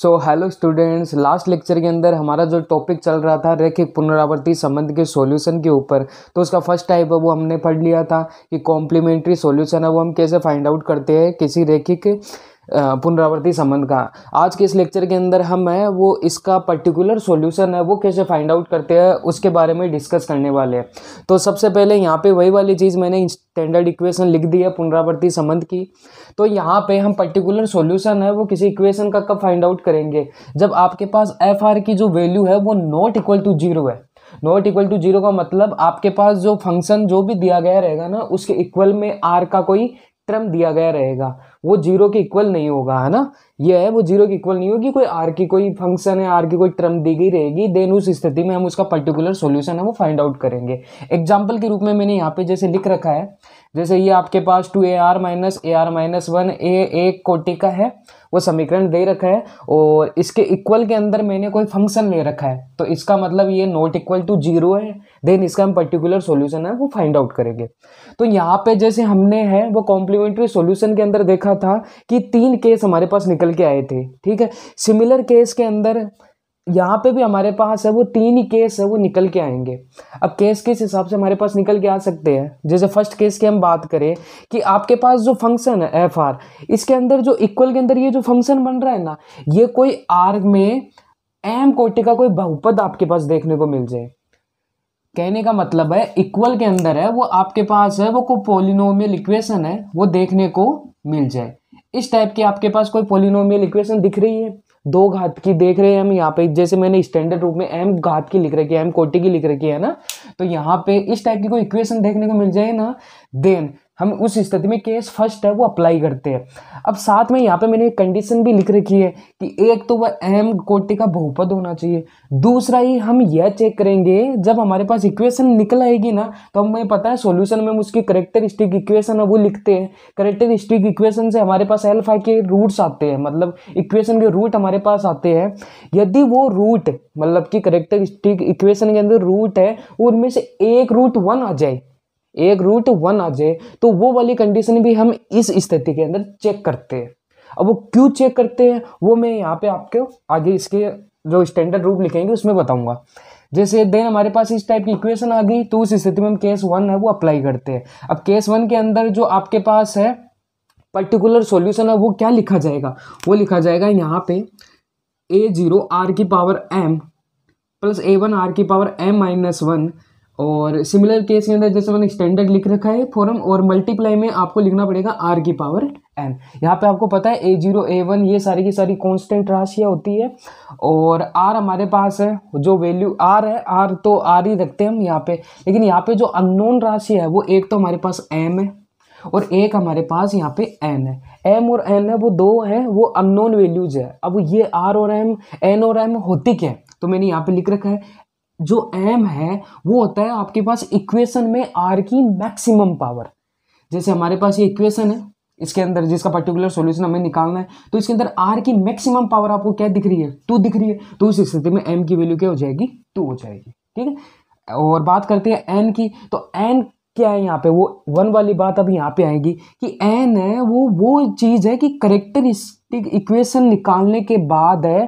सो hello students last lecture के अंदर हमारा जो टॉपिक चल रहा था रेखिक पुनरावर्ती संबंध के सॉल्यूशन के ऊपर तो उसका फर्स्ट टाइप है वो हमने पढ़ लिया था कि कॉम्प्लीमेंट्री सॉल्यूशन है वो हम कैसे फाइंड आउट करते हैं किसी रेखिक पुनरावर्ती संबंध का आज के इस लेक्चर के अंदर हम हैं वो इसका पर्टिकुलर सॉल्यूशन है वो कैसे फाइंड आउट करते हैं उसके बारे में डिस्कस करने वाले हैं तो सबसे पहले यहाँ पे वही वाली चीज़ मैंने स्टैंडर्ड इक्वेशन लिख दी है पुनरावर्ती संबंध की तो यहाँ पे हम पर्टिकुलर सॉल्यूशन है वो किसी इक्वेशन का कब फाइंड आउट करेंगे जब आपके पास एफ आर की जो वैल्यू है वो नॉट इक्वल टू जीरो है नॉट इक्वल टू जीरो का मतलब आपके पास जो फंक्शन जो भी दिया गया रहेगा ना उसके इक्वल में आर का कोई टर्म दिया गया रहेगा वो जीरो के इक्वल नहीं होगा है ना ये है वो जीरो के इक्वल नहीं होगी कोई आर की कोई फंक्शन है आर की कोई टर्म दी गई रहेगी देन उस स्थिति में हम उसका पर्टिकुलर सोल्यूशन है वो फाइंड आउट करेंगे एग्जांपल के रूप में मैंने यहाँ पे जैसे लिख रखा है जैसे ये आपके पास two A are minus A are minus one A एक कोटि का है वो समीकरण दे रखा है और इसके इक्वल के अंदर मैंने कोई फंक्शन ले रखा है तो इसका मतलब ये नॉट इक्वल टू जीरो है देन इसका हम पर्टिकुलर सोल्यूशन है वो फाइंड आउट करेंगे तो यहाँ पे जैसे हमने है वो कॉम्प्लीमेंट्री सॉल्यूशन के अंदर देखा था कि तीन केस हमारे पास निकल निकल के आए थे ठीक है सिमिलर केस के अंदर यहाँ पे भी हमारे पास है वो तीन ही केस है वो निकल के आएंगे अब केस किस हिसाब से हमारे पास निकल के आ सकते हैं जैसे फर्स्ट केस की हम बात करें कि आपके पास जो फंक्शन है एफ आर इसके अंदर जो इक्वल के अंदर ये जो फंक्शन बन रहा है ना ये कोई आर में एम कोटि का कोई बहुपद आपके पास देखने को मिल जाए कहने का मतलब है इक्वल के अंदर है वो आपके पास है वो कोई पोलिनोमियल इक्वेशन है वो देखने को मिल जाए इस टाइप की आपके पास कोई पोलिनोमियल इक्वेशन दिख रही है दो घात की देख रहे हैं हम यहाँ पे जैसे मैंने स्टैंडर्ड रूप में एम घात की लिख रखी है एम कोटी की लिख रखी है ना तो यहाँ पे इस टाइप की कोई इक्वेशन देखने को मिल जाए ना देन हम उस स्थिति में केस फर्स्ट है वो अप्लाई करते हैं अब साथ में यहाँ पे मैंने एक कंडीशन भी लिख रखी है कि एक तो वह अहम कोटि का बहुपद होना चाहिए दूसरा ही हम यह चेक करेंगे जब हमारे पास इक्वेशन निकल आएगी ना तो हमें पता है सॉल्यूशन में हम उसकी करेक्टरिस्टिक इक्वेशन है वो लिखते हैं करेक्टरिस्टिक इक्वेशन से हमारे पास एल्फा के रूट्स आते हैं मतलब इक्वेशन के रूट हमारे पास आते हैं यदि वो रूट मतलब कि करेक्टरिस्टिक इक्वेशन के अंदर रूट है उनमें से एक रूट वन आ जाए एक रूट वन आ जाए तो वो वाली कंडीशन भी हम इस स्थिति के अंदर चेक करते हैं अब वो क्यों चेक करते हैं वो मैं यहाँ पे आपके आगे इसके जो स्टैंडर्ड रूप लिखेंगे उसमें बताऊंगा जैसे देन हमारे पास इस टाइप की इक्वेशन आ गई तो उस स्थिति में हम केस वन है वो अप्लाई करते हैं अब केस वन के अंदर जो आपके पास है पर्टिकुलर सॉल्यूशन है वो क्या लिखा जाएगा वो लिखा जाएगा यहाँ पे ए जीरो आर की power M plus A one are की पावर एम माइनस वन और सिमिलर केस के अंदर जैसे मैंने स्टैंडर्ड लिख रखा है फॉरम और मल्टीप्लाई में आपको लिखना पड़ेगा आर की पावर एन यहाँ पे आपको पता है ए जीरो ए वन ये सारी की सारी कांस्टेंट राशियाँ होती है और आर हमारे पास है जो वैल्यू आर है आर तो आर ही रखते हैं हम यहाँ पे लेकिन यहाँ पे जो अननोन राशि है वो एक तो हमारे पास एम है और एक हमारे पास यहाँ पे एन है एम और एन है वो दो है वो अननोन वैल्यूज है अब ये आर और एम एन और एम होती क्या है तो मैंने यहाँ पे लिख रखा है जो एम है वो होता है आपके पास इक्वेशन में आर की मैक्सिमम पावर जैसे हमारे पास ये इक्वेशन है इसके अंदर जिसका पर्टिकुलर सॉल्यूशन हमें निकालना है तो इसके अंदर आर की मैक्सिमम पावर आपको क्या दिख रही है टू दिख रही है तो उस स्थिति में एम की वैल्यू क्या हो जाएगी टू हो जाएगी ठीक है और बात करते हैं एन की तो एन क्या है यहाँ पे वो वन वाली बात अब यहाँ पे आएगी कि एन है वो वो चीज़ है कि करेक्टरिस्टिक इक्वेशन निकालने के बाद है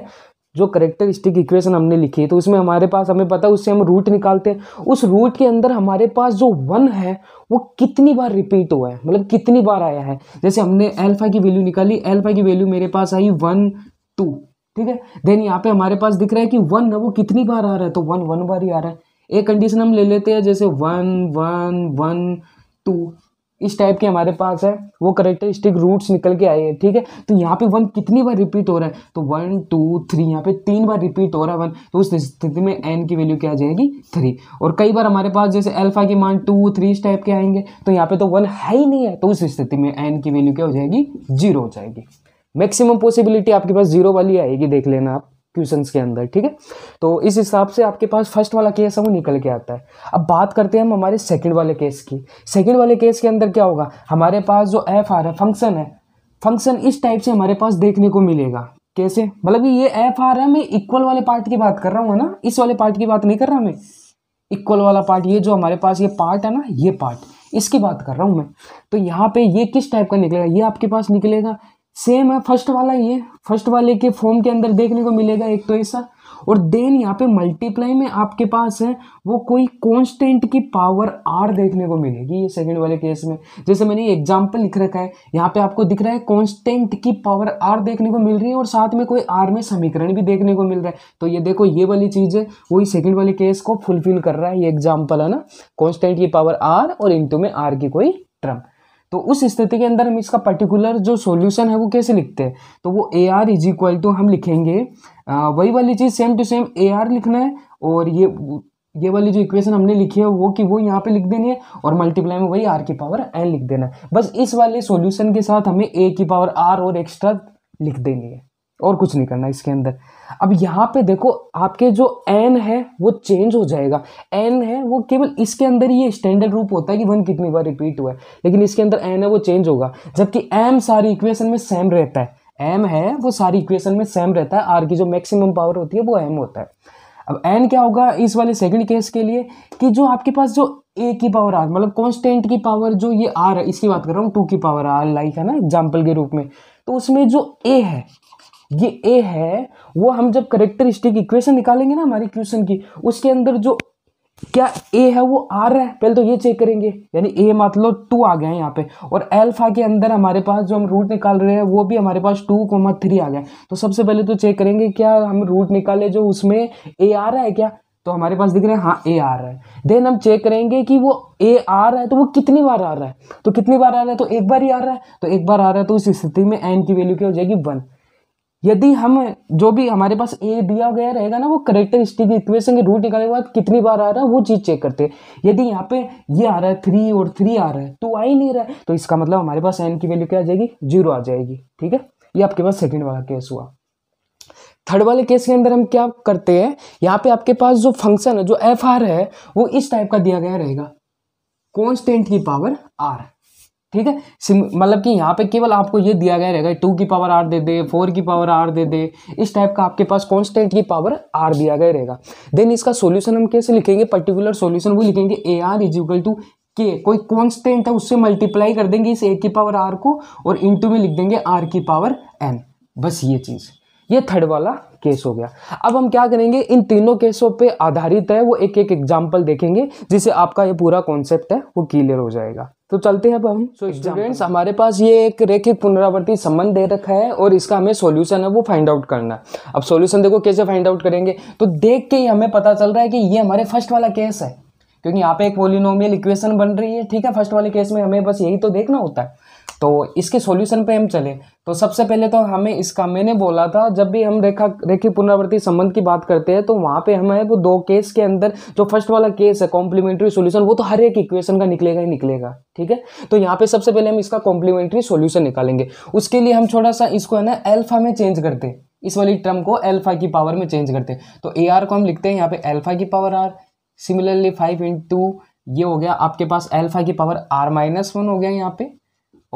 जो करेक्टरिस्टिक इक्वेशन हमने लिखी है तो उसमें हमारे पास हमें पता है उससे हम रूट निकालते हैं उस रूट के अंदर हमारे पास जो वन है वो कितनी बार रिपीट हुआ है मतलब कितनी बार आया है जैसे हमने एल्फा की वैल्यू निकाली एल्फा की वैल्यू मेरे पास आई वन टू ठीक है देन यहाँ पे हमारे पास दिख रहा है कि वन है वो कितनी बार आ रहा है तो वन वन बार ही आ रहा है एक कंडीशन हम ले लेते हैं जैसे वन वन वन टू इस टाइप के हमारे पास है वो करेक्टरिस्टिक रूट्स निकल के आए हैं ठीक है तो यहाँ पे वन कितनी बार रिपीट हो रहा है तो वन टू थ्री यहाँ पे तीन बार रिपीट हो रहा है वन तो उस स्थिति में एन की वैल्यू क्या आ जाएगी थ्री और कई बार हमारे पास जैसे अल्फा के मान टू थ्री इस टाइप के आएंगे तो यहाँ पे तो वन है ही नहीं है तो उस स्थिति में एन की वैल्यू क्या हो जाएगी जीरो हो जाएगी मैक्सिमम पॉसिबिलिटी आपके पास जीरो वाली आएगी देख लेना आप क्वेश्चंस के अंदर ठीक है तो इस हिसाब से आपके पास फर्स्ट वाला केस है वो निकल के आता है अब बात करते हैं हम हमारे सेकंड वाले केस की सेकंड वाले केस के अंदर क्या होगा हमारे पास जो एफ आर है फंक्शन है फंक्शन इस टाइप से हमारे पास देखने को मिलेगा कैसे मतलब ये एफ आर है मैं इक्वल वाले पार्ट की बात कर रहा हूँ ना इस वाले पार्ट की बात नहीं कर रहा मैं इक्वल वाला पार्ट ये जो हमारे पास ये पार्ट है ना ये पार्ट इसकी बात कर रहा हूँ मैं तो यहाँ पे ये किस टाइप का निकलेगा ये आपके पास निकलेगा सेम है फर्स्ट वाला ये फर्स्ट वाले के फॉर्म के अंदर देखने को मिलेगा एक तो ऐसा और देन यहाँ पे मल्टीप्लाई में आपके पास है वो कोई कांस्टेंट की पावर आर देखने को मिलेगी ये सेकंड वाले केस में जैसे मैंने एग्जांपल लिख रखा है यहाँ पे आपको दिख रहा है कांस्टेंट की पावर आर देखने को मिल रही है और साथ में कोई आर में समीकरण भी देखने को मिल रहा है तो ये देखो ये वाली चीज़ है वही सेकेंड वाले केस को फुलफिल कर रहा है ये एग्जाम्पल है ना कॉन्स्टेंट की पावर आर और इंटू में आर की कोई ट्रम्प तो उस स्थिति के अंदर हम इसका पर्टिकुलर जो सॉल्यूशन है वो कैसे लिखते हैं तो वो A are is equal to हम लिखेंगे वही वाली चीज़ same to same A R लिखना है और ये ये वाली जो इक्वेशन हमने लिखी है वो कि वो यहाँ पे लिख देनी है और मल्टीप्लाई में वही आर की पावर एन लिख देना है बस इस वाले सोल्यूशन के साथ हमें ए की पावर आर और एक्स्ट्रा लिख देनी है और कुछ नहीं करना इसके अंदर अब यहाँ पे देखो आपके जो एन है वो चेंज हो जाएगा एन है वो केवल इसके अंदर ही स्टैंडर्ड रूप होता है कि वन कितनी बार रिपीट हुआ है लेकिन इसके अंदर एन है वो चेंज होगा जबकि एम सारी इक्वेशन में सेम रहता है एम है वो सारी इक्वेशन में सेम रहता है आर की जो मैक्सिमम पावर होती है वो एम होता है अब एन क्या होगा इस वाले सेकंड केस के लिए कि जो आपके पास जो ए की पावर आर मतलब कॉन्स्टेंट की पावर जो ये आर है इसकी बात कर रहा हूँ टू की पावर आर लाइक है ना एग्जाम्पल के रूप में तो उसमें जो ए है ये ए है वो हम जब करेक्टरिस्टिक इक्वेशन निकालेंगे ना हमारी क्वेश्चन की उसके अंदर जो क्या ए है वो आर है पहले तो ये चेक करेंगे यानी ए मतलब टू आ गया है यहाँ पे और एल्फा के अंदर हमारे पास जो हम रूट निकाल रहे हैं वो भी हमारे पास टू कोमा थ्री आ गया तो सबसे पहले तो चेक करेंगे क्या हम रूट निकाले जो उसमें ए आ रहा है क्या तो हमारे पास दिख रहे हैं हाँ ए आ रहा है देन हम चेक करेंगे कि वो ए आ रहा है तो वो कितनी बार आ रहा है तो कितनी बार आ रहा है तो एक बार ही आ रहा है तो एक बार आ रहा है तो उस स्थिति में एन की वैल्यू क्या हो जाएगी वन यदि हम जो भी हमारे पास ए दिया गया रहेगा ना वो करेक्टरिस्टिक इक्वेशन के रूट निकालने के बाद कितनी बार आ रहा है वो चीज़ चेक करते हैं यदि यहाँ पे ये आ रहा है थ्री और थ्री आ रहा है तो आ ही नहीं रहा है तो इसका मतलब हमारे पास एन की वैल्यू क्या आ जाएगी जीरो आ जाएगी ठीक है ये आपके पास सेकेंड वाला केस हुआ थर्ड वाले केस के अंदर हम क्या करते हैं यहाँ पे आपके पास जो फंक्शन है जो एफ आर है वो इस टाइप का दिया गया रहेगा कॉन्स्टेंट की पावर आर ठीक है मतलब कि यहाँ पे केवल आपको ये दिया गया रहेगा टू की पावर आर दे दे फोर की पावर आर दे दे इस टाइप का आपके पास कॉन्स्टेंट की पावर आर दिया गया रहेगा देन इसका सोल्यूशन हम कैसे लिखेंगे पर्टिकुलर सोल्यूशन वो लिखेंगे ए आर इजिकल टू के कोई कॉन्स्टेंट है उससे मल्टीप्लाई कर देंगे इस ए की पावर आर को और इन में लिख देंगे आर की पावर एन बस ये चीज़ ये थर्ड वाला केस हो गया अब हम क्या करेंगे इन तीनों केसों पे आधारित है वो एक एक एग्जाम्पल देखेंगे जिसे आपका ये पूरा कॉन्सेप्ट है वो क्लियर हो जाएगा तो चलते हैं अब हम सो स्टूडेंट्स हमारे पास ये एक रेखिक पुनरावृत्ति संबंध दे रखा है और इसका हमें सॉल्यूशन है वो फाइंड आउट करना अब सॉल्यूशन देखो कैसे फाइंड आउट करेंगे तो देख के ही हमें पता चल रहा है कि ये हमारे फर्स्ट वाला केस है क्योंकि यहाँ पे एक पोलिनोमियल इक्वेशन बन रही है ठीक है फर्स्ट वाले केस में हमें बस यही तो देखना होता है तो इसके सॉल्यूशन पे हम चले तो सबसे पहले तो हमें इसका मैंने बोला था जब भी हम रेखा रेखी पुनरावृत्ति संबंध की बात करते हैं तो वहाँ पे हमें वो दो केस के अंदर जो फर्स्ट वाला केस है कॉम्प्लीमेंट्री सॉल्यूशन वो तो हर एक इक्वेशन का निकलेगा ही निकलेगा ठीक है तो यहाँ पे सबसे पहले हम इसका कॉम्प्लीमेंट्री सोल्यूशन निकालेंगे उसके लिए हम छोटा सा इसको है ना एल्फा में चेंज करते हैं इस वाली टर्म को एल्फा की पावर में चेंज करते तो ए आर को हम लिखते हैं यहाँ पे एल्फा की पावर आर सिमिलरली फाइव ये हो गया आपके पास एल्फा की पावर आर माइनस वन हो गया यहाँ पे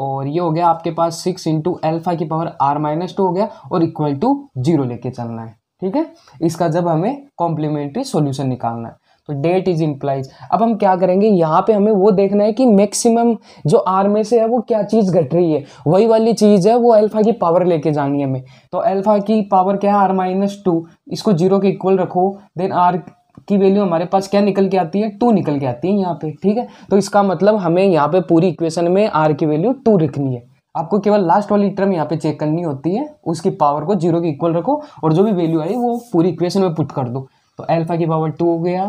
और ये हो गया आपके पास सिक्स इंटू एल्फा की पावर आर माइनस टू हो गया और इक्वल टू जीरो लेके चलना है ठीक है इसका जब हमें कॉम्प्लीमेंट्री सोल्यूशन निकालना है तो डेट इज इम्प्लाइज अब हम क्या करेंगे यहाँ पे हमें वो देखना है कि मैक्सिमम जो आर में से है वो क्या चीज़ घट रही है वही वाली चीज़ है वो अल्फा की पावर लेके जानी है हमें तो अल्फा की पावर क्या है आर माइनस टू इसको जीरो के इक्वल रखो देन आर की वैल्यू हमारे पास क्या निकल के आती है टू निकल के आती है यहाँ पे ठीक है तो इसका मतलब हमें यहाँ पे पूरी इक्वेशन में आर की वैल्यू टू रखनी है आपको केवल लास्ट वाली टर्म यहाँ पे चेक करनी होती है उसकी पावर को जीरो के इक्वल रखो और जो भी वैल्यू आई वो पूरी इक्वेशन में पुट कर दो तो एल्फा की पावर टू हो गया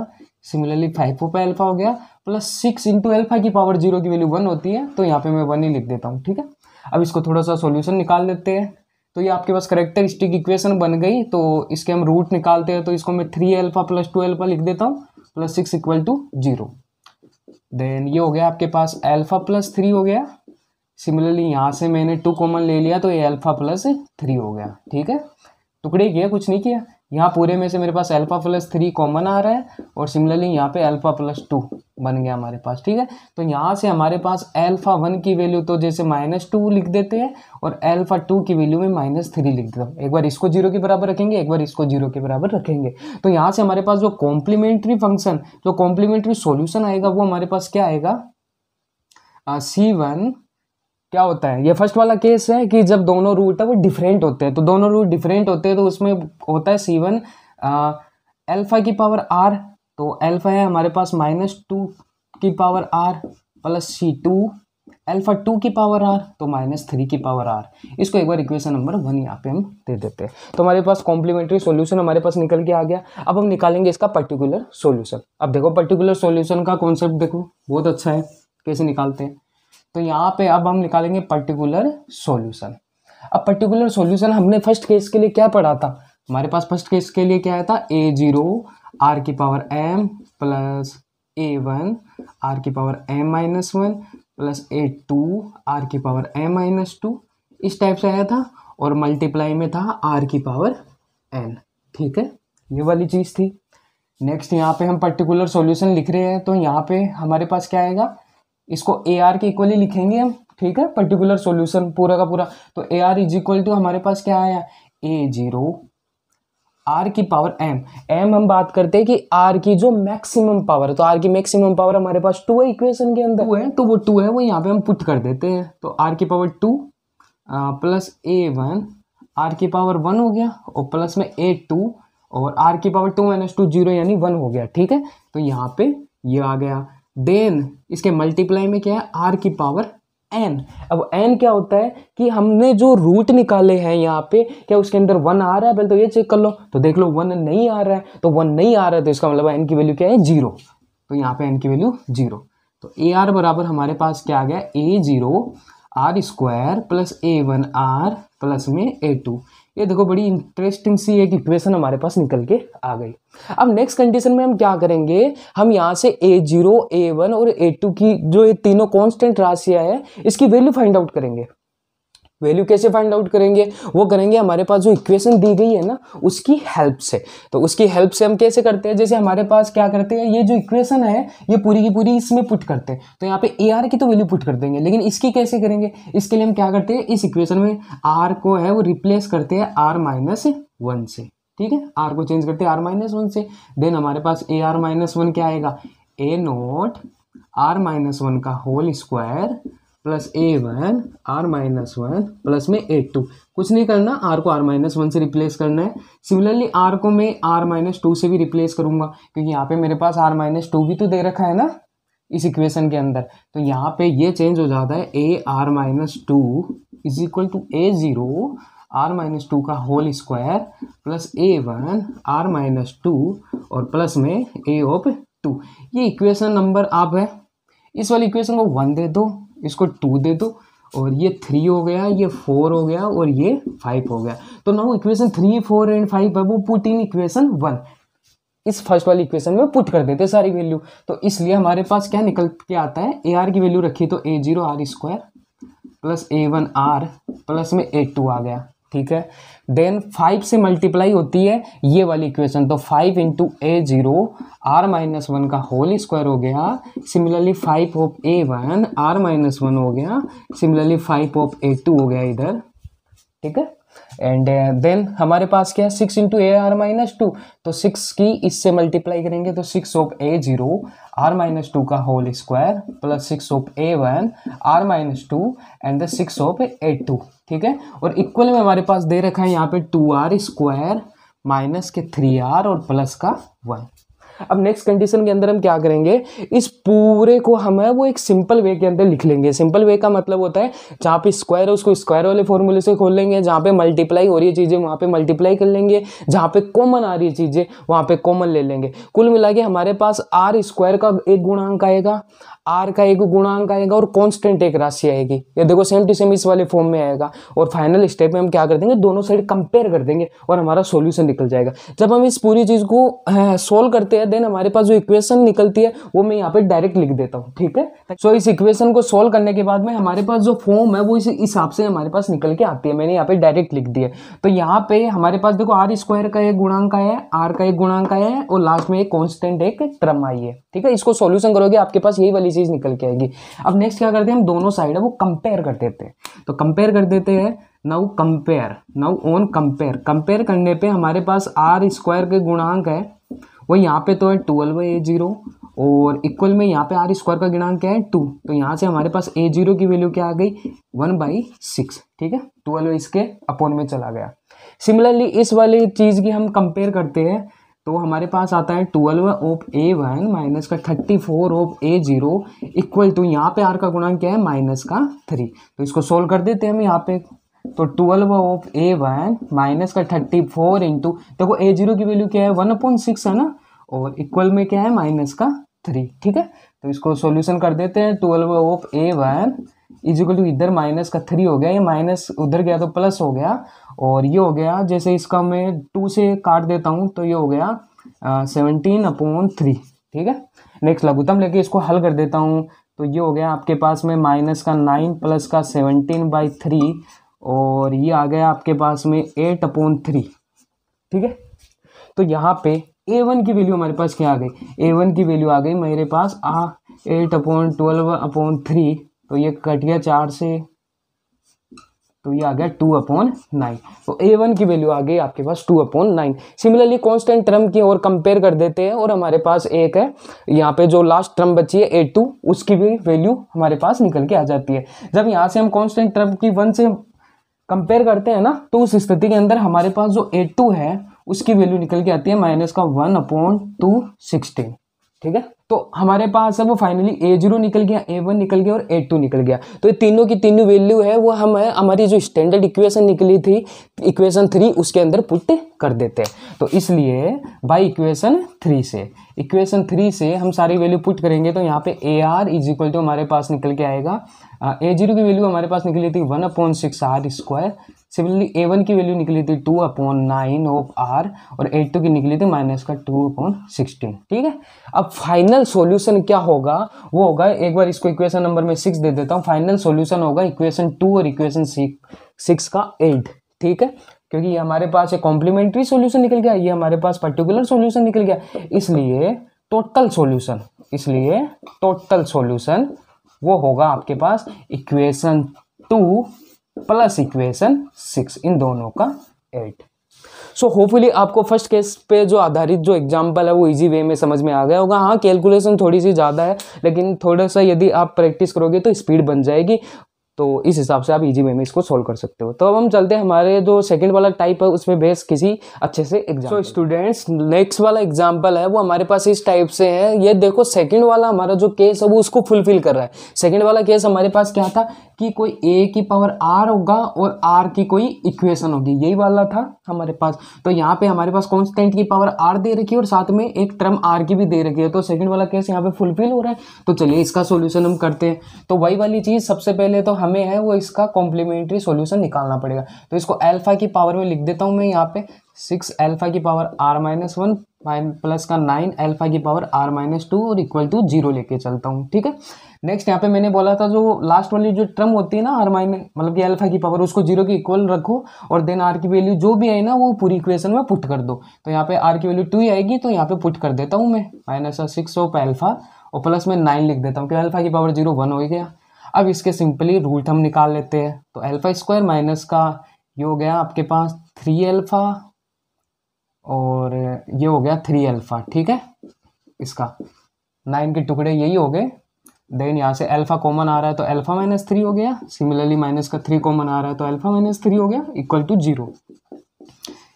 सिमिलरली फाइव पर एल्फा हो गया प्लस सिक्स इंटू एल्फा की पावर जीरो की वैल्यू वन होती है तो यहाँ पे मैं वन ही लिख देता हूँ ठीक है अब इसको थोड़ा सा सॉल्यूशन निकाल देते हैं तो ये आपके पास करेक्टरिस्टिक इक्वेशन बन गई तो इसके हम रूट निकालते हैं तो इसको मैं three alpha plus two alpha लिख देता हूँ plus six equal to zero then ये हो गया आपके पास एल्फा प्लस थ्री हो गया सिमिलरली यहाँ से मैंने टू कॉमन ले लिया तो ये एल्फा प्लस थ्री हो गया ठीक है टुकड़े किया कुछ नहीं किया यहाँ पूरे में से मेरे पास अल्फ़ा प्लस थ्री कॉमन आ रहा है और सिमिलरली यहाँ पे अल्फ़ा प्लस टू बन गया हमारे पास ठीक है तो यहाँ से हमारे पास अल्फ़ा वन की वैल्यू तो जैसे माइनस टू लिख देते हैं और अल्फ़ा टू की वैल्यू में माइनस थ्री लिख देता हूँ एक बार इसको जीरो के बराबर रखेंगे एक बार इसको जीरो के बराबर रखेंगे तो यहाँ से हमारे पास जो कॉम्प्लीमेंट्री फंक्शन जो कॉम्प्लीमेंट्री सोल्यूशन आएगा वो हमारे पास क्या आएगा सी वन क्या होता है ये फर्स्ट वाला केस है कि जब दोनों रूट है वो डिफरेंट होते हैं तो दोनों रूट डिफरेंट होते हैं तो उसमें होता है सी वन एल्फा की पावर आर तो एल्फा है हमारे पास माइनस टू की पावर आर प्लस सी टू एल्फा टू की पावर आर तो माइनस थ्री की पावर आर इसको एक बार इक्वेशन नंबर वन यहाँ पे हम दे देते हैं तो हमारे पास कॉम्प्लीमेंट्री सॉल्यूशन हमारे पास निकल के आ गया अब हम निकालेंगे इसका पर्टिकुलर सॉल्यूशन अब देखो पर्टिकुलर सॉल्यूशन का कॉन्सेप्ट देखो बहुत अच्छा है कैसे निकालते हैं तो यहाँ पे अब हम निकालेंगे पर्टिकुलर सॉल्यूशन अब पर्टिकुलर सॉल्यूशन हमने फर्स्ट केस के लिए क्या पढ़ा था हमारे पास फर्स्ट केस के लिए क्या आया था ए जीरो आर की power M plus A one are की power M minus one plus ए टू आर की पावर एम माइनस टू इस टाइप से आया था और मल्टीप्लाई में था आर की पावर एन ठीक है ये वाली चीज़ थी नेक्स्ट यहाँ पे हम पर्टिकुलर सॉल्यूशन लिख रहे हैं तो यहाँ पे हमारे पास क्या आएगा इसको ए आर के इक्वली लिखेंगे हम ठीक है पर्टिकुलर सॉल्यूशन पूरा का पूरा तो A R is equal to हमारे पास क्या आया ए जीरो आर की पावर एम एम हम बात करते हैं कि आर की जो मैक्सिमम पावर है तो आर की मैक्सिमम पावर हमारे पास टू है इक्वेशन के अंदर टू है तो वो टू है वो यहाँ पे हम पुट कर देते हैं तो आर की power two plus A one are की पावर वन हो गया और प्लस में ए टू और आर की power two minus two zero यानी वन हो गया ठीक है तो यहाँ पे ये यह आ गया देन इसके मल्टीप्लाई में क्या है आर की पावर एन अब एन क्या होता है कि हमने जो रूट निकाले हैं यहाँ पे क्या उसके अंदर वन आ रहा है पहले तो ये चेक कर लो तो देख लो वन नहीं आ रहा है तो वन नहीं आ रहा है तो इसका मतलब एन की वैल्यू क्या है जीरो तो यहाँ पे एन की वैल्यू जीरो तो ए आर बराबर हमारे पास क्या आ गया a zero r square plus A one r plus में ए टू ये देखो बड़ी इंटरेस्टिंग सी एक इक्वेशन हमारे पास निकल के आ गई अब नेक्स्ट कंडीशन में हम क्या करेंगे हम यहाँ से ए जीरो ए वन और ए टू की जो ये तीनों कांस्टेंट राशियाँ हैं इसकी वैल्यू फाइंड आउट करेंगे वैल्यू कैसे फाइंड आउट करेंगे वो करेंगे हमारे पास जो इक्वेशन दी गई है ना उसकी हेल्प से तो उसकी हेल्प से हम कैसे करते हैं जैसे हमारे पास क्या करते हैं ये जो इक्वेशन है ये पूरी की पूरी इसमें पुट करते हैं तो यहाँ पे ए आर की तो वैल्यू पुट कर देंगे लेकिन इसकी कैसे करेंगे इसके लिए हम क्या करते हैं इस इक्वेशन में आर को है वो रिप्लेस करते हैं आर माइनस वन से ठीक है आर को चेंज करते हैं आर माइनस वन से देन हमारे पास ए आर माइनस वन क्या आएगा a nought r minus one का होल स्क्वायर प्लस ए one r minus one plus में ए टू कुछ नहीं करना आर को आर माइनस वन से रिप्लेस करना है सिमिलरली आर को मैं आर माइनस टू से भी रिप्लेस करूंगा क्योंकि यहाँ पे मेरे पास आर माइनस टू भी तो दे रखा है ना इस इक्वेशन के अंदर तो यहाँ पे ये चेंज हो जाता है a are minus two is equal to a zero r minus two का होल स्क्वायर प्लस ए वन आर माइनस टू और प्लस में ए ऑफ टू ये इक्वेशन नंबर आप है इस वाली इक्वेशन को वन दे दो इसको टू दे दो और ये थ्री हो गया ये फोर हो गया और ये फाइव हो गया तो now equation three four and five है वो पुट इन इक्वेशन वन इस फर्स्ट वाली इक्वेशन में पुट कर देते सारी वैल्यू तो इसलिए हमारे पास क्या निकल के आता है ए आर की वैल्यू रखी तो a zero r square plus A one r plus में ए टू आ गया ठीक है देन फाइव से मल्टीप्लाई होती है ये वाली इक्वेशन तो five into a zero r minus one का होल स्क्वायर हो गया similarly five of a one r minus one हो गया similarly five of a two हो गया इधर ठीक है एंड देन uh, हमारे पास क्या है six into a are minus two तो सिक्स की इससे मल्टीप्लाई करेंगे तो six of a zero r minus two का whole square plus six of a one r minus two and six of a two ठीक है और इक्वल में हमारे पास दे रखा है यहाँ पे टू आर स्क्वायर माइनस के थ्री आर और प्लस का वन अब नेक्स्ट कंडीशन के अंदर हम क्या करेंगे इस पूरे को हम है वो एक सिंपल वे के अंदर लिख लेंगे सिंपल वे का मतलब होता है जहाँ पे स्क्वायर है उसको स्क्वायर वाले फॉर्मूले से खोल लेंगे जहाँ पे मल्टीप्लाई हो रही है चीज़ें वहाँ पे मल्टीप्लाई कर लेंगे जहाँ पे कॉमन आ रही है चीज़ें वहाँ पे कॉमन ले लेंगे कुल मिला के हमारे पास आर स्क्वायर का एक गुणांक आएगा आर का एक गुणांक आएगा और कांस्टेंट एक राशि आएगी ये देखो सेम टू सेम इस वाले फॉर्म में आएगा और फाइनल स्टेप में हम क्या कर देंगे दोनों साइड कंपेयर कर देंगे और हमारा सोल्यूशन निकल जाएगा जब हम इस पूरी चीज़ को सोल्व हाँ, करते हैं देन हमारे पास जो इक्वेशन निकलती है वो मैं यहाँ पर डायरेक्ट लिख देता हूँ ठीक है सो इस इक्वेशन को सोल्व करने के बाद में हमारे पास जो फॉर्म है वो इस हिसाब से हमारे पास निकल के आती है मैंने यहाँ पे डायरेक्ट लिख दिया तो यहाँ पे हमारे पास देखो आर स्क्वायर का एक गुणांक आया है आर का एक गुणांक आया है और लास्ट में एक कॉन्स्टेंट एक ट्रम आई है ठीक है इसको सोल्यूशन करोगे आपके पास यही वाली वाली चीज़ निकल के आएगी अब नेक्स्ट क्या करते हैं हम दोनों साइड है वो कंपेयर कर देते हैं तो कंपेयर कर देते हैं now compare now on compare compare करने पे हमारे पास आर स्क्वायर के गुणांक है वो यहाँ पे तो है ट्वेल्व ए जीरो और इक्वल में यहाँ पे आर स्क्वायर का गुणांक क्या है टू तो यहाँ से हमारे पास ए जीरो की वैल्यू क्या आ गई वन बाई सिक्स ठीक है ट्वेल्व इसके अपोन में चला गया सिमिलरली इस वाली चीज़ की हम कंपेयर करते हैं तो हमारे पास आता है twelve of a one minus का thirty four of a zero equal to यहाँ पे आर का गुणांक क्या है माइनस का थ्री तो इसको सोल्व कर देते हैं हम यहाँ पे तो twelve of a one minus का थर्टी फोर इंटू देखो ए जीरो की वैल्यू क्या है वन पॉइंट सिक्स है ना और इक्वल में क्या है माइनस का थ्री ठीक है तो इसको सोल्यूशन कर देते हैं twelve of a one is equal to इधर माइनस का थ्री हो गया ये माइनस उधर गया तो प्लस हो गया और ये हो गया जैसे इसका मैं टू से काट देता हूँ तो ये हो गया सेवनटीन अपॉन थ्री ठीक है नेक्स्ट लघुतम लेके इसको हल कर देता हूँ तो ये हो गया आपके पास में माइनस का नाइन प्लस का सेवनटीन बाई थ्री और ये आ गया आपके पास में एट अपॉन थ्री ठीक है तो यहाँ पे ए वन की वैल्यू हमारे पास क्या आ गई ए वन की वैल्यू आ गई मेरे पास आ eight upon twelve upon three तो ये कट गया चार से तो ये आ गया टू अपॉन नाइन तो ए वन की वैल्यू आ गई आपके पास two upon nine similarly constant term की और कंपेयर कर देते हैं और हमारे पास एक है यहाँ पे जो लास्ट ट्रम बची है ए टू उसकी भी वैल्यू हमारे पास निकल के आ जाती है जब यहाँ से हम कॉन्स्टेंट ट्रम की वन से कंपेयर करते हैं ना तो उस स्थिति के अंदर हमारे पास जो ए टू है उसकी वैल्यू निकल के आती है माइनस का वन अपॉन टू सिक्सटीन ठीक है तो हमारे पास अब फाइनली ए जीरो निकल गया ए वन निकल गया और ए टू निकल गया तो ये तीनों की तीनों वैल्यू है वो हम हमारी जो स्टैंडर्ड इक्वेशन निकली थी इक्वेशन थ्री उसके अंदर पुट कर देते हैं तो इसलिए बाई इक्वेशन थ्री से इक्वेशन थ्री से हम सारी वैल्यू पुट करेंगे तो यहाँ पे a are is equal to हमारे पास निकल के आएगा ए जीरो की वैल्यू हमारे पास निकली थी one upon six r square similarly a one की वैल्यू निकली थी two upon nine of r और ए टू की निकली थी माइनस का टू अपॉन सिक्सटीन ठीक है अब फाइनल सॉल्यूशन क्या होगा वो होगा एक बार इसको इक्वेशन नंबर में सिक्स दे देता हूँ फाइनल सॉल्यूशन होगा इक्वेशन टू और इक्वेशन सिक्स का एट ठीक है क्योंकि ये हमारे पास एक कॉम्प्लीमेंट्री सोल्यूशन निकल गया ये हमारे पास पर्टिकुलर सोल्यूशन निकल गया इसलिए टोटल सोल्यूशन इसलिए टोटल सोल्यूशन वो होगा आपके पास equation two plus equation six इन दोनों का एट सो so, होपफुली आपको फर्स्ट केस पे जो आधारित जो एग्जाम्पल है वो इजी वे में समझ में आ गया होगा हाँ कैलकुलेशन थोड़ी सी ज़्यादा है लेकिन थोड़ा सा यदि आप प्रैक्टिस करोगे तो स्पीड बन जाएगी तो इस हिसाब से आप इजी वे में इसको सोल्व कर सकते हो तो अब हम चलते हैं हमारे जो सेकंड वाला टाइप है उसमें बेस किसी अच्छे से एग्जाम सो स्टूडेंट्स नेक्स्ट वाला एग्जाम्पल है वो हमारे पास इस टाइप से है ये देखो सेकंड वाला हमारा जो केस है वो उसको फुलफिल कर रहा है सेकंड वाला केस हमारे पास क्या था कि कोई ए की पावर आर होगा और आर की कोई इक्वेशन होगी यही वाला था हमारे पास तो यहाँ पे हमारे पास कॉन्स्टेंट की पावर आर दे रखी है और साथ में एक ट्रम आर की भी दे रखी है तो सेकंड वाला केस यहाँ पे फुलफिल हो रहा है तो चलिए इसका सोल्यूशन हम करते हैं तो वही वाली चीज़ सबसे पहले तो हमें है वो इसका कॉम्प्लीमेंट्री सोल्यूशन निकालना पड़ेगा तो इसको एल्फा की पावर में लिख देता हूँ मैं यहाँ पे सिक्स एल्फा की power are minus one plus का नाइन एल्फा की पावर आर माइनस टू और इक्वल टू जीरो लेके चलता हूँ ठीक है नेक्स्ट यहाँ पे मैंने बोला था जो लास्ट वाली जो ट्रम होती है ना आर माइनस मतलब कि अल्फा की पावर उसको जीरो की इक्वल रखो और देन आर की वैल्यू जो भी है ना वो पूरी इक्वेशन में पुट कर दो तो यहाँ पे आर की वैल्यू टू ही आएगी तो यहाँ पे पुट कर देता हूँ मैं माइनस सिक्स ऑफ एल्फा और प्लस में नाइन लिख देता हूँ क्योंकि अल्फा की पावर जीरो वन हो गया अब इसके सिंपली रूल हम निकाल लेते हैं तो अल्फ़ा स्क्वायर माइनस का ये हो गया आपके पास थ्री अल्फ़ा और ये हो गया थ्री अल्फ़ा ठीक है इसका नाइन के टुकड़े यही हो गए देन यहाँ से अल्फ़ा कॉमन आ रहा है तो अल्फ़ा माइनस थ्री हो गया सिमिलरली माइनस का थ्री कॉमन आ रहा है तो अल्फ़ा माइनस थ्री हो गया इक्वल टू जीरो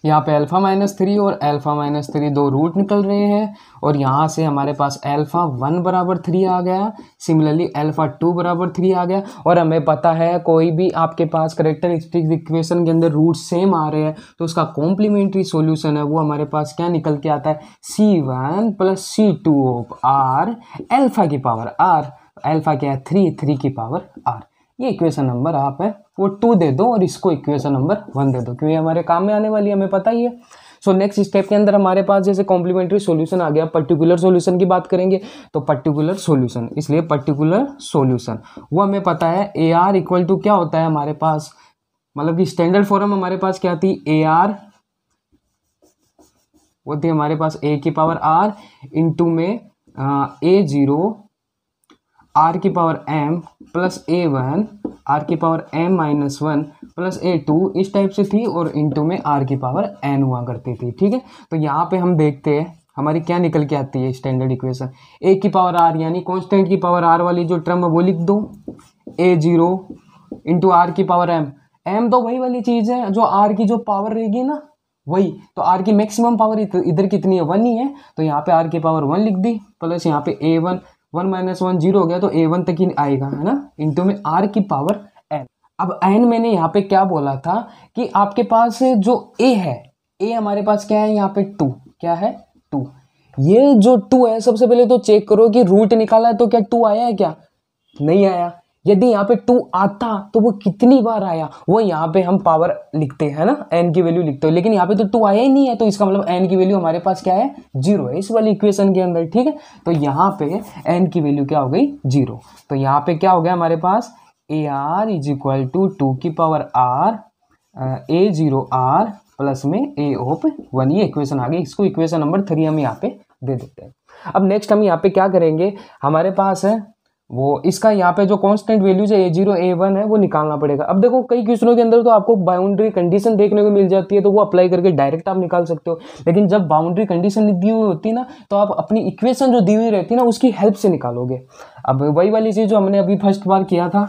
यहाँ पे अल्फ़ा माइनस थ्री और अल्फ़ा माइनस थ्री दो रूट निकल रहे हैं और यहाँ से हमारे पास अल्फ़ा वन बराबर थ्री आ गया सिमिलरली अल्फ़ा टू बराबर थ्री आ गया और हमें पता है कोई भी आपके पास करेक्टरिस्टिक्स इक्वेशन के अंदर रूट सेम आ रहे हैं तो उसका कॉम्प्लीमेंट्री सोल्यूशन है वो हमारे पास क्या निकल के आता है सी one plus C two of r alpha की पावर आर एल्फ़ा क्या है थ्री थ्री की पावर आर ये इक्वेशन नंबर आप है वो टू दे दो और इसको इक्वेशन नंबर वन दे दो क्योंकि हमारे काम में आने वाली हमें पता ही है सो नेक्स्ट स्टेप के अंदर हमारे पास जैसे कॉम्प्लीमेंट्री सॉल्यूशन आ गया पर्टिकुलर सॉल्यूशन की बात करेंगे तो पर्टिकुलर सॉल्यूशन इसलिए पर्टिकुलर सॉल्यूशन वो हमें पता है ए आर इक्वल टू क्या होता है हमारे पास मतलब कि स्टैंडर्ड फॉर्म हमारे पास क्या थी ए आर वो थी हमारे पास ए की पावर आर इंटू में ए जीरो आर की power M plus A one are की power M minus one plus ए टू इस टाइप से थी और इनटू में आर की पावर एन हुआ करती थी ठीक है तो यहाँ पे हम देखते हैं हमारी क्या निकल के आती है स्टैंडर्ड इक्वेशन ए की पावर आर यानी कॉन्स्टेंट की पावर आर वाली जो टर्म है वो लिख दो ए जीरो इंटू आर की पावर एम एम तो वही वाली चीज़ है जो आर की जो पावर रहेगी ना वही तो आर की मैक्सिमम पावर इधर कितनी है वन ही है तो यहाँ पे आर की पावर वन लिख दी प्लस यहाँ पे a one one minus one zero हो गया तो ए वन तक ही आएगा है ना इंटू में आर की पावर एन अब एन मैंने यहाँ पे क्या बोला था कि आपके पास जो ए है ए हमारे पास क्या है यहाँ पे टू क्या है टू ये जो टू है सबसे पहले तो चेक करो कि रूट निकाला है तो क्या टू आया है क्या नहीं आया यदि यहाँ पे टू आता तो वो कितनी बार आया वो यहाँ पे हम पावर लिखते हैं ना एन की वैल्यू लिखते हो लेकिन यहाँ पे तो टू आया ही नहीं है तो इसका मतलब एन की वैल्यू हमारे पास क्या है जीरो है इस वाली इक्वेशन के अंदर ठीक है तो यहाँ पे एन की वैल्यू क्या हो गई जीरो तो यहाँ पे क्या हो गया हमारे पास a are is equal to two की power are a zero r plus में ए ओप वन ये इक्वेशन आ गई इसको इक्वेशन नंबर थ्री हम यहाँ पे दे देते हैं अब नेक्स्ट हम यहाँ पे क्या करेंगे हमारे पास है वो इसका यहाँ पे जो कांस्टेंट वैल्यूज है ए जीरो ए वन है वो निकालना पड़ेगा अब देखो कई क्वेश्चनों के अंदर तो आपको बाउंड्री कंडीशन देखने को मिल जाती है तो वो अप्लाई करके डायरेक्ट आप निकाल सकते हो लेकिन जब बाउंड्री कंडीशन दी हुई होती है ना तो आप अपनी इक्वेशन जो दी हुई रहती है ना उसकी हेल्प से निकालोगे अब वही वाली चीज़ जो हमने अभी फर्स्ट बार किया था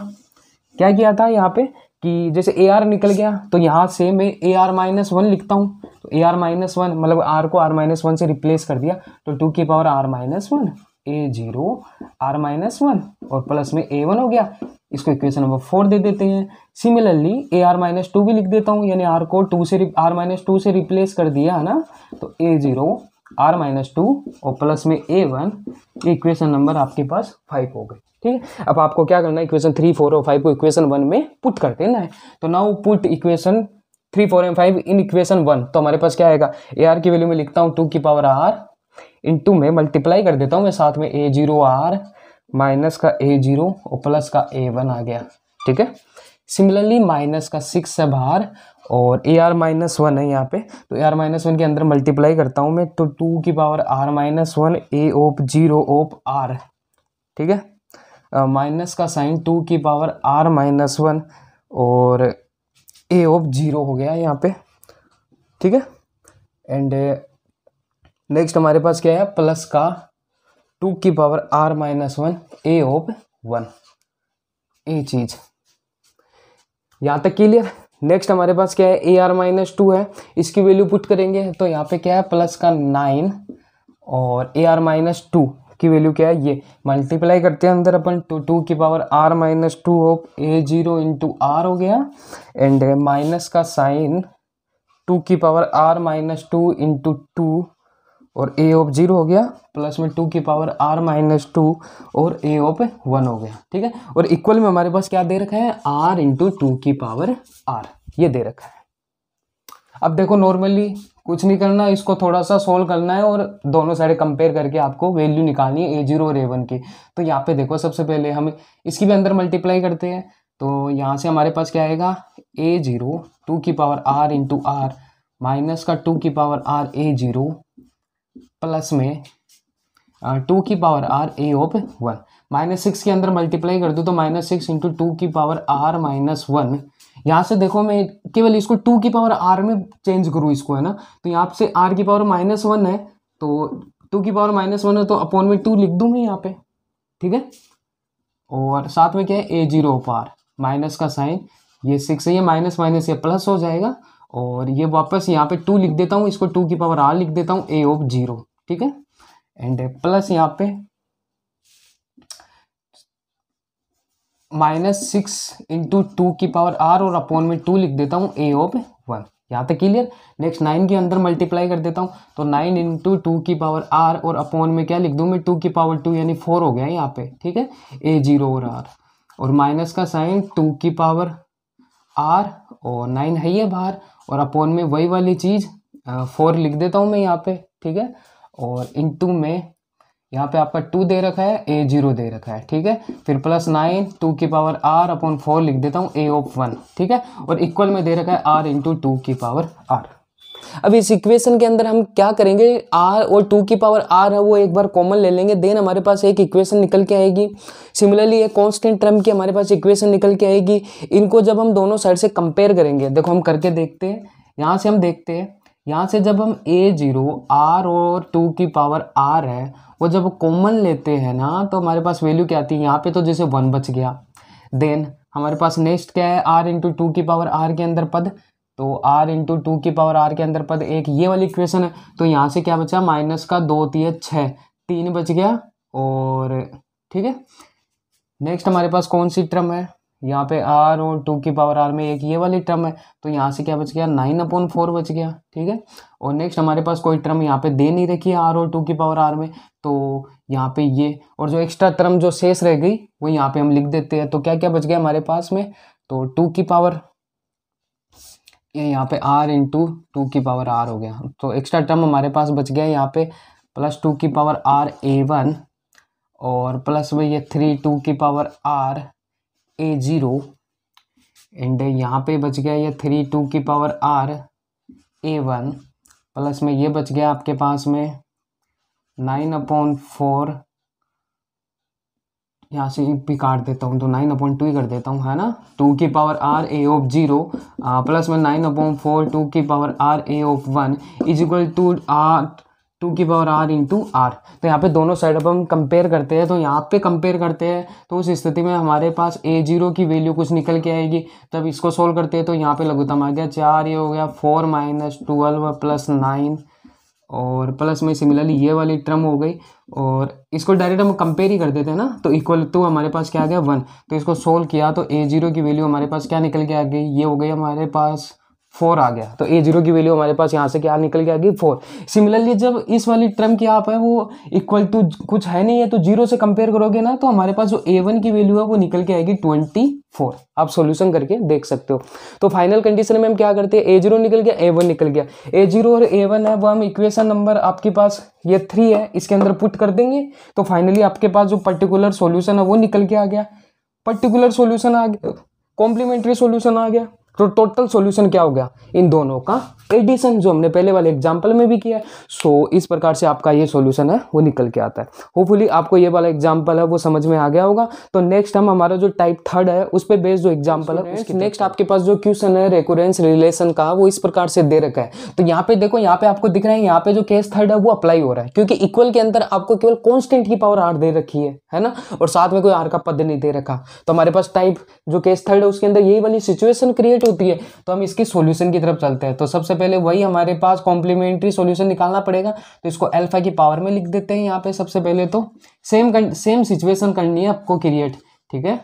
क्या किया था यहाँ पे कि जैसे ए आर निकल गया तो यहाँ से मैं ए आर माइनस वन लिखता हूँ तो ए आर माइनस वन मतलब आर को आर माइनस वन से रिप्लेस कर दिया तो टू की power are minus one a zero r minus one और प्लस में ए वन हो गया इसको इक्वेशन नंबर फोर दे देते हैं similarly a are minus two भी लिख देता हूँ यानी आर को टू से आर माइनस टू से रिप्लेस कर दिया है ना तो a zero r minus two और प्लस में ए वन इक्वेशन नंबर आपके पास फाइव हो गई ठीक है अब आपको क्या करना है इक्वेशन थ्री फोर और फाइव को इक्वेशन वन में पुट कर देना है तो now put equation three four and five in equation one तो हमारे पास क्या आएगा ए आर की वैल्यू में लिखता हूँ टू की पावर आर टू में मल्टीप्लाई कर देता हूँ मैं साथ में ए जीरो आर माइनस का ए जीरो और प्लस का ए वन आ गया ठीक है सिमिलरली माइनस का सिक्स है बाहर और ए आर माइनस वन है यहाँ पे तो ए आर माइनस वन के अंदर मल्टीप्लाई करता हूँ मैं तो टू की power are minus one a of zero of r ठीक है माइनस का साइन टू की पावर आर माइनस वन और ए ओप जीरो हो गया यहाँ पे ठीक है एंड नेक्स्ट हमारे पास क्या है प्लस का टू की power are minus one a of one ये चीज यहाँ तक क्लियर नेक्स्ट हमारे पास क्या है ए आर माइनस टू है इसकी वैल्यू पुट करेंगे तो यहाँ पे क्या है प्लस का नाइन और ए आर माइनस टू की वैल्यू क्या है ये मल्टीप्लाई करते हैं अंदर अपन टू तो टू की power are minus two of a zero into r हो गया एंड माइनस का साइन टू की power are minus two into two और ए ऑफ जीरो हो गया प्लस में टू की पावर आर माइनस टू और ए ऑफ वन हो गया ठीक है और इक्वल में हमारे पास क्या दे रखा है आर इंटू टू की पावर आर ये दे रखा है अब देखो नॉर्मली कुछ नहीं करना इसको थोड़ा सा सोल्व करना है और दोनों साइड कंपेयर करके आपको वैल्यू निकालनी है ए जीरो और ए वन की तो यहाँ पे देखो सबसे पहले हम इसकी भी अंदर मल्टीप्लाई करते हैं तो यहाँ से हमारे पास क्या आएगा ए जीरो टू की power are into r minus का टू की power are a zero plus में टू की power are a of one minus six के अंदर मल्टीप्लाई कर दूँ तो माइनस सिक्स इंटू टू की पावर आर माइनस वन यहाँ से देखो मैं केवल इसको टू की पावर आर में चेंज करूँ इसको है ना तो यहाँ से आर की पावर माइनस वन है तो टू की पावर माइनस वन है तो अपॉन में टू लिख दूँ मैं यहाँ पे ठीक है और साथ में क्या है ए जीरो आर माइनस का साइन ये सिक्स है ये माइनस माइनस ये प्लस हो जाएगा और ये वापस यहाँ पे टू लिख देता हूँ इसको टू की पावर आर लिख देता हूँ ए ऑफ जीरो ठीक है एंड प्लस यहाँ पे माइनस सिक्स इंटू टू की पावर आर और अपॉन में टू लिख देता हूँ ए ऑफ वन यहाँ तक क्लियर नेक्स्ट नाइन के अंदर मल्टीप्लाई कर देता हूँ तो नाइन इंटू टू की पावर आर और अपॉन में क्या लिख दूँ मैं टू की पावर टू यानी फोर हो गया है यहाँ पे ठीक है ए जीरो और आर और माइनस का साइन टू की पावर आर और नाइन है है बाहर और अपॉन में वही वाली चीज़ फोर लिख देता हूँ मैं यहाँ पे ठीक है और इन टू में यहाँ पे आपका टू दे रखा है ए जीरो दे रखा है ठीक है फिर प्लस नाइन टू की पावर आर अपॉन फोर लिख देता हूँ ए ऑफ वन ठीक है और इक्वल में दे रखा है आर इंटू टू की पावर आर अब इस इक्वेशन के अंदर हम क्या करेंगे आर और टू की पावर आर है वो एक बार कॉमन ले लेंगे देन हमारे पास एक इक्वेशन निकल के आएगी सिमिलरली एक कांस्टेंट टर्म की हमारे पास इक्वेशन निकल के आएगी इनको जब हम दोनों साइड से कंपेयर करेंगे देखो हम करके देखते हैं यहाँ से हम देखते हैं यहाँ से जब हम ए जीरो आर और टू की पावर आर है वो जब कॉमन लेते हैं ना तो हमारे पास वैल्यू क्या आती है यहाँ पर तो जैसे वन बच गया देन हमारे पास नेक्स्ट क्या है आर इंटू टू की पावर आर के अंदर पद तो आर इंटू टू की पावर आर के अंदर पद एक ये वाली इक्वेशन है तो यहाँ से क्या बचा माइनस का दो तीय छः तीन बच गया और ठीक है नेक्स्ट हमारे पास कौन सी ट्रम है यहाँ पे आर और टू की पावर आर में एक ये वाली ट्रम है तो यहाँ से क्या बच गया नाइन अपॉन फोर बच गया ठीक है और नेक्स्ट हमारे पास कोई ट्रम यहाँ पे दे नहीं रखी है आर और टू की पावर आर में तो यहाँ पे ये और जो एक्स्ट्रा ट्रम जो शेष रह गई वो यहाँ पे हम लिख देते हैं तो क्या क्या बच गया हमारे पास में तो टू की पावर ये यहाँ पे आर इंटू टू की पावर आर हो गया तो एक्स्ट्रा टर्म हमारे पास बच गया यहाँ पे प्लस टू की पावर आर ए वन और प्लस में ये थ्री टू की power are A zero and यहाँ पे बच गया ये थ्री टू की power are A one plus में ये बच गया आपके पास में नाइन अपॉन फोर यहाँ से भी काट देता हूँ तो नाइन अपॉइंट टू ही कर देता हूँ है ना टू की power are A of zero plus में नाइन अपॉइंट फोर टू की power are A of one is equal to R two की पावर आर इंटू आर तो यहाँ पे दोनों साइड अब हम कंपेयर करते हैं तो यहाँ पे कंपेयर करते हैं तो उस स्थिति में हमारे पास ए जीरो की वैल्यू कुछ निकल के आएगी तब इसको सोल्व करते हैं तो यहाँ पे लघुतम आ गया चार ये हो गया four minus twelve plus nine और प्लस में सिमिलरली ये वाली टर्म हो गई और इसको डायरेक्ट हम कंपेयर ही कर देते हैं ना तो इक्वल टू हमारे पास क्या आ गया वन तो इसको सोल्व किया तो ए जीरो की वैल्यू हमारे पास क्या निकल के आ गई ये हो गई हमारे पास फोर आ गया तो ए जीरो की वैल्यू हमारे पास यहाँ से क्या निकल के आ गई फोर सिमिलरली जब इस वाली टर्म की आप है वो इक्वल टू कुछ है नहीं है तो जीरो से कंपेयर करोगे ना तो हमारे पास जो ए वन की वैल्यू है वो निकल के आएगी ट्वेंटी फोर आप सॉल्यूशन करके देख सकते हो तो फाइनल कंडीशन में हम क्या करते हैं ए जीरो निकल गया ए वन निकल गया ए जीरो और ए वन है वो हम इक्वेशन नंबर आपके पास ये थ्री है इसके अंदर पुट कर देंगे तो फाइनली आपके पास जो पर्टिकुलर सोल्यूशन है वो निकल के आ गया पर्टिकुलर सोल्यूशन आ गया कॉम्प्लीमेंट्री सोल्यूशन आ गया तो टोटल सॉल्यूशन क्या हो गया इन दोनों का एडिशन जो हमने पहले वाले एग्जाम्पल में भी किया है सो इस प्रकार से आपका ये सॉल्यूशन है वो निकल के आता है होपफुली आपको ये वाला एग्जाम्पल है वो समझ में आ गया होगा तो नेक्स्ट हम हमारा जो टाइप थर्ड है उस पर बेस्ड जो एग्जाम्पल है उसके नेक्स्ट आपके पास जो क्वेश्चन है रेकोरेंस रिलेशन का वो इस प्रकार से दे रखा है तो यहाँ पे देखो यहाँ पे आपको दिख रहा है यहाँ पे जो केस थर्ड है वो अप्लाई हो रहा है क्योंकि इक्वल के अंदर आपको केवल कॉन्स्टेंट की पावर आर दे रखी है है ना और साथ में कोई आर का पद नहीं दे रखा तो हमारे पास टाइप जो केस थर्ड है उसके अंदर यही वाली सिचुएशन क्रिएट होती है तो हम इसके सोल्यूशन की तरफ चलते हैं तो सबसे पहले वही हमारे पास कॉम्प्लीमेंट्री सोल्यूशन निकालना पड़ेगा तो इसको एल्फा की पावर में लिख देते हैं यहाँ पे सबसे पहले तो सेम सेम सिचुएशन करनी है आपको क्रिएट ठीक है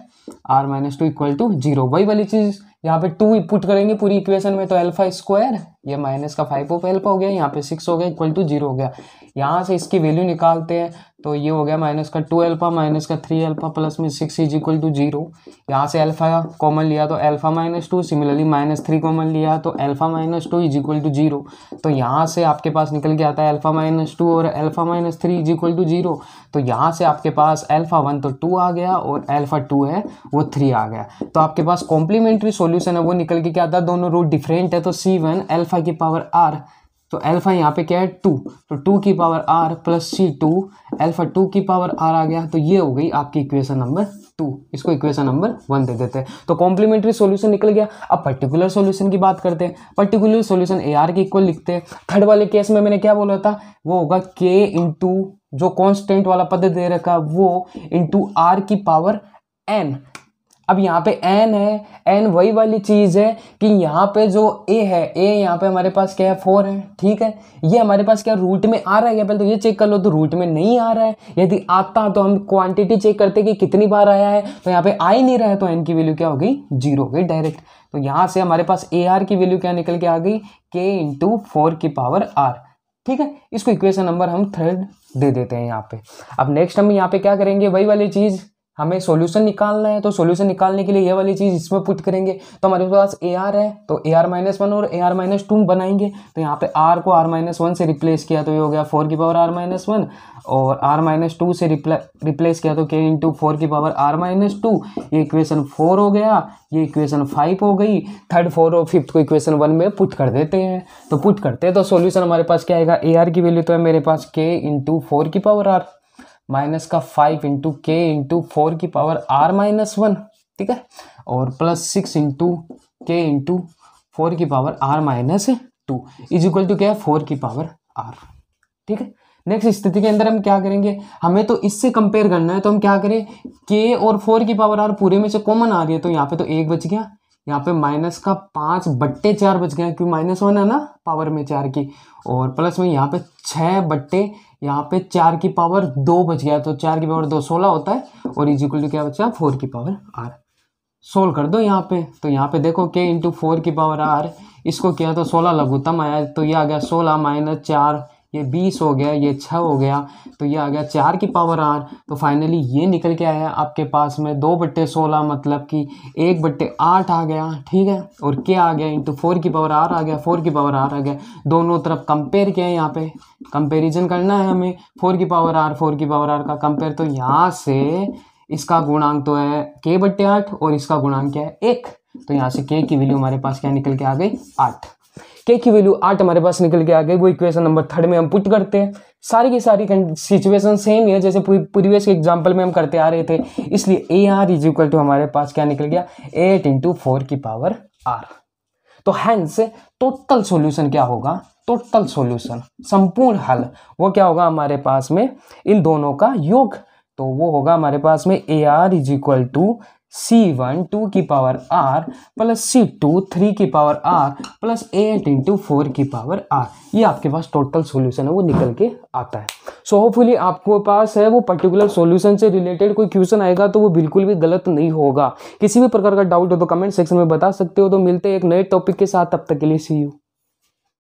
R minus two equal to zero वही वाली चीज़ यहाँ पे टू पुट करेंगे पूरी इक्वेशन में तो अल्फा स्क्वायर ये माइनस का फाइव ऑफ एल्फा हो गया यहाँ पे सिक्स हो गया इक्वल टू जीरो हो गया यहाँ से इसकी वैल्यू निकालते हैं तो ये हो गया माइनस का टू एल्फा माइनस का थ्री एल्फा प्लस में six is equal to zero यहाँ से एल्फा कॉमन लिया तो alpha minus two similarly minus three common लिया तो alpha minus two is equal to zero तो यहाँ से आपके पास निकल के आता है एल्फा माइनस टू और alpha minus three is equal to zero तो यहाँ से आपके पास एल्फा वन तो टू आ गया और एल्फा टू है वो थ्री आ गया तो आपके पास कॉम्प्लीमेंट्री सोल्यू सॉल्यूशन है वो निकल के क्या आता है दोनों रूट डिफरेंट है तो सी वन एल्फा की पावर आर तो एल्फा यहाँ पे क्या है टू तो टू की पावर आर प्लस सी टू एल्फा टू की पावर आर आ गया तो ये हो गई आपकी इक्वेशन नंबर टू इसको इक्वेशन नंबर वन दे देते हैं तो कॉम्प्लीमेंट्री सॉल्यूशन निकल गया अब पर्टिकुलर सॉल्यूशन की बात करते हैं पर्टिकुलर सॉल्यूशन ए आर के इक्वल लिखते हैं थर्ड वाले केस में मैंने क्या बोला था वो होगा के इंटू जो कॉन्स्टेंट वाला पद दे रखा वो इंटू आर की पावर एन अब यहाँ पे एन है एन वही वाली चीज़ है कि यहाँ पे जो ए है ए यहाँ पे हमारे पास क्या है फोर है ठीक है ये हमारे पास क्या रूट में आ रहा है या पहले तो ये चेक कर लो तो रूट में नहीं आ रहा है यदि आता तो हम क्वांटिटी चेक करते कि कितनी बार आया है तो यहाँ पे आ ही नहीं रहा है तो एन की वैल्यू क्या हो गई जीरो हो गई डायरेक्ट तो यहाँ से हमारे पास ए आर की वैल्यू क्या निकल के आ गई के इंटू फोर की पावर आर ठीक है इसको इक्वेशन नंबर हम थर्ड दे देते हैं यहाँ पे अब नेक्स्ट हम यहाँ पे क्या करेंगे वही वाली चीज़ हमें सॉल्यूशन निकालना है तो सॉल्यूशन निकालने के लिए ये वाली चीज़ इसमें पुट करेंगे तो हमारे पास ए आर है तो ए आर माइनस वन और ए आर माइनस टू बनाएंगे तो यहाँ पे आर को आर माइनस वन से रिप्लेस किया तो ये हो गया फोर की पावर आर माइनस वन और आर माइनस टू से रिप्ले रिप्लेस किया तो के इंटू फोर की पावर आर माइनस टू ये इक्वेशन फोर हो गया ये इक्वेशन फाइव हो गई थर्ड फोर और फिफ्थ को इक्वेशन वन में पुट कर देते हैं तो पुट करते हैं तो सोल्यूशन हमारे पास क्या आएगा ए आर की वैल्यू तो है मेरे पास के इंटू फोर की पावर आर माइनस का फाइव इंटू के इंटू फोर की पावर आर माइनस वन ठीक है और प्लस सिक्स इंटू के इंटू फोर की power are minus two is equal to क्या है फोर की पावर आर ठीक है नेक्स्ट स्थिति के अंदर हम क्या करेंगे हमें तो इससे कंपेयर करना है तो हम क्या करें के और फोर की पावर आर पूरे में से कॉमन आ रही है तो यहाँ पे तो एक बच गया यहाँ पे माइनस का पाँच बट्टे चार बच गया क्योंकि माइनस वन है ना पावर में चार की और प्लस में यहाँ पे छः बट्टे यहाँ पे चार की पावर दो बच गया तो चार की पावर दो सोलह होता है और इज इक्वल टू क्या बचा फोर की पावर आर सोल्व कर दो यहाँ पे तो यहाँ पे देखो के इंटू फोर की पावर आर इसको किया तो सोलह लघुतम आया तो ये आ गया सोलह माइनस चार ये बीस हो गया ये छः हो गया तो ये आ गया चार की पावर आर तो फाइनली ये निकल के आया आपके पास में दो बट्टे सोलह मतलब कि एक बट्टे आठ आ गया ठीक है और के आ गया इंटू फोर की पावर आर आ गया फोर की पावर आर आ गया दोनों तरफ कंपेयर किया है यहाँ पे कंपेरिजन करना है हमें फोर की पावर आर फोर की पावर आर का कंपेयर तो यहाँ से इसका गुणांक तो है के बट्टे आठ और इसका गुणांक क्या है एक तो यहाँ से के की वैल्यू हमारे पास क्या निकल के आ गई आठ के की वैल्यू आठ हमारे पास निकल के आ गई वो इक्वेशन नंबर थर्ड में हम पुट करते हैं सारी की सारी सिचुएशन सेम है जैसे प्रीवियस एग्जांपल में हम करते आ रहे थे इसलिए A are is equal to हमारे पास क्या निकल गया एट इंटू फोर की पावर आर तो हैंस टोटल सोल्यूशन क्या होगा टोटल सोल्यूशन संपूर्ण हल वो क्या होगा हमारे पास में इन दोनों का योग तो वो होगा हमारे पास में A are is equal to C one two की पावर आर प्लस सी टू थ्री की power R plus eight into four की पावर आर ये आपके पास टोटल सोल्यूशन है वो निकल के आता है सो so, होपफुली आपको पास है वो पर्टिकुलर सोल्यूशन से रिलेटेड कोई क्वेश्चन आएगा तो वो बिल्कुल भी गलत नहीं होगा किसी भी प्रकार का डाउट हो तो कमेंट सेक्शन में बता सकते हो तो मिलते हैं एक नए टॉपिक के साथ तब तक के लिए सी यू